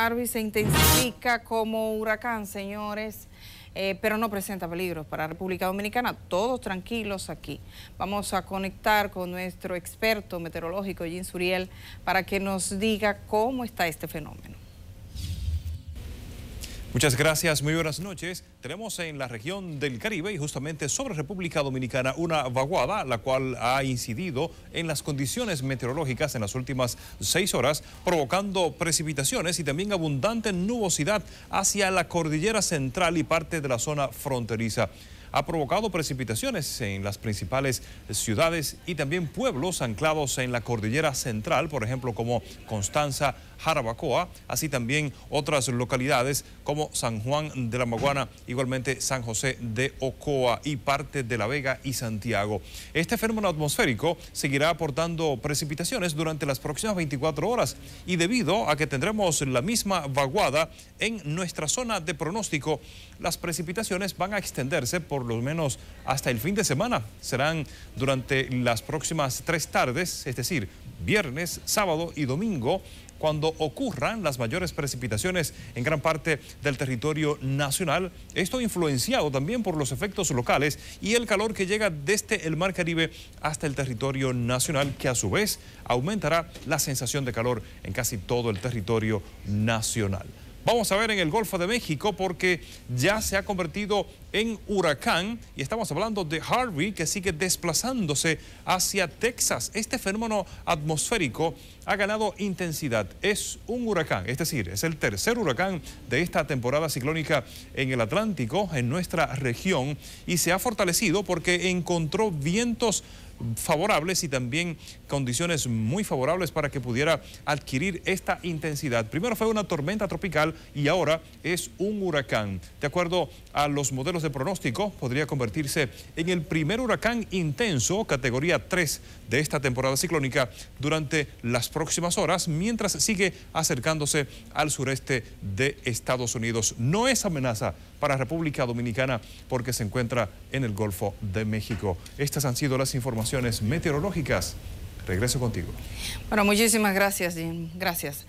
Harvey se intensifica como huracán, señores, eh, pero no presenta peligros para República Dominicana. Todos tranquilos aquí. Vamos a conectar con nuestro experto meteorológico, Jean Suriel, para que nos diga cómo está este fenómeno. Muchas gracias, muy buenas noches. Tenemos en la región del Caribe y justamente sobre República Dominicana una vaguada, la cual ha incidido en las condiciones meteorológicas en las últimas seis horas, provocando precipitaciones y también abundante nubosidad hacia la cordillera central y parte de la zona fronteriza ha provocado precipitaciones en las principales ciudades y también pueblos anclados en la cordillera central, por ejemplo como Constanza, Jarabacoa, así también otras localidades como San Juan de la Maguana, igualmente San José de Ocoa y parte de La Vega y Santiago. Este fenómeno atmosférico seguirá aportando precipitaciones durante las próximas 24 horas y debido a que tendremos la misma vaguada en nuestra zona de pronóstico, las precipitaciones van a extenderse por lo menos hasta el fin de semana. Serán durante las próximas tres tardes, es decir, viernes, sábado y domingo, cuando ocurran las mayores precipitaciones en gran parte del territorio nacional. Esto influenciado también por los efectos locales y el calor que llega desde el Mar Caribe hasta el territorio nacional, que a su vez aumentará la sensación de calor en casi todo el territorio nacional. Vamos a ver en el Golfo de México porque ya se ha convertido en huracán y estamos hablando de Harvey que sigue desplazándose hacia Texas. Este fenómeno atmosférico ha ganado intensidad. Es un huracán, es decir, es el tercer huracán de esta temporada ciclónica en el Atlántico, en nuestra región, y se ha fortalecido porque encontró vientos favorables y también condiciones muy favorables para que pudiera adquirir esta intensidad. Primero fue una tormenta tropical y ahora es un huracán. De acuerdo a los modelos de pronóstico, podría convertirse en el primer huracán intenso, categoría 3 de esta temporada ciclónica, durante las próximas horas, mientras sigue acercándose al sureste de Estados Unidos. No es amenaza para República Dominicana porque se encuentra en el Golfo de México. Estas han sido las informaciones meteorológicas. Regreso contigo. Bueno, muchísimas gracias, Jim. Gracias.